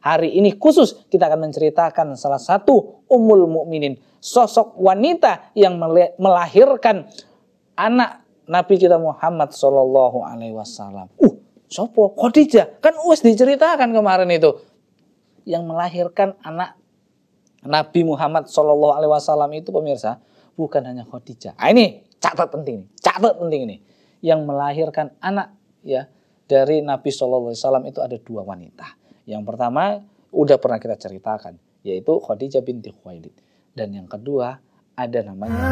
Hari ini khusus kita akan menceritakan salah satu umul mukminin, sosok wanita yang melahirkan anak Nabi kita Muhammad Shallallahu Alaihi Wasallam. Uh, Sopo Khadijah kan us diceritakan kemarin itu yang melahirkan anak Nabi Muhammad Shallallahu Alaihi Wasallam itu pemirsa bukan hanya Khadijah. Nah, ini catat penting, catat penting ini yang melahirkan anak ya dari Nabi Shallallahu Alaihi Wasallam itu ada dua wanita. Yang pertama udah pernah kita ceritakan yaitu Khadijah binti Khuwailid dan yang kedua ada namanya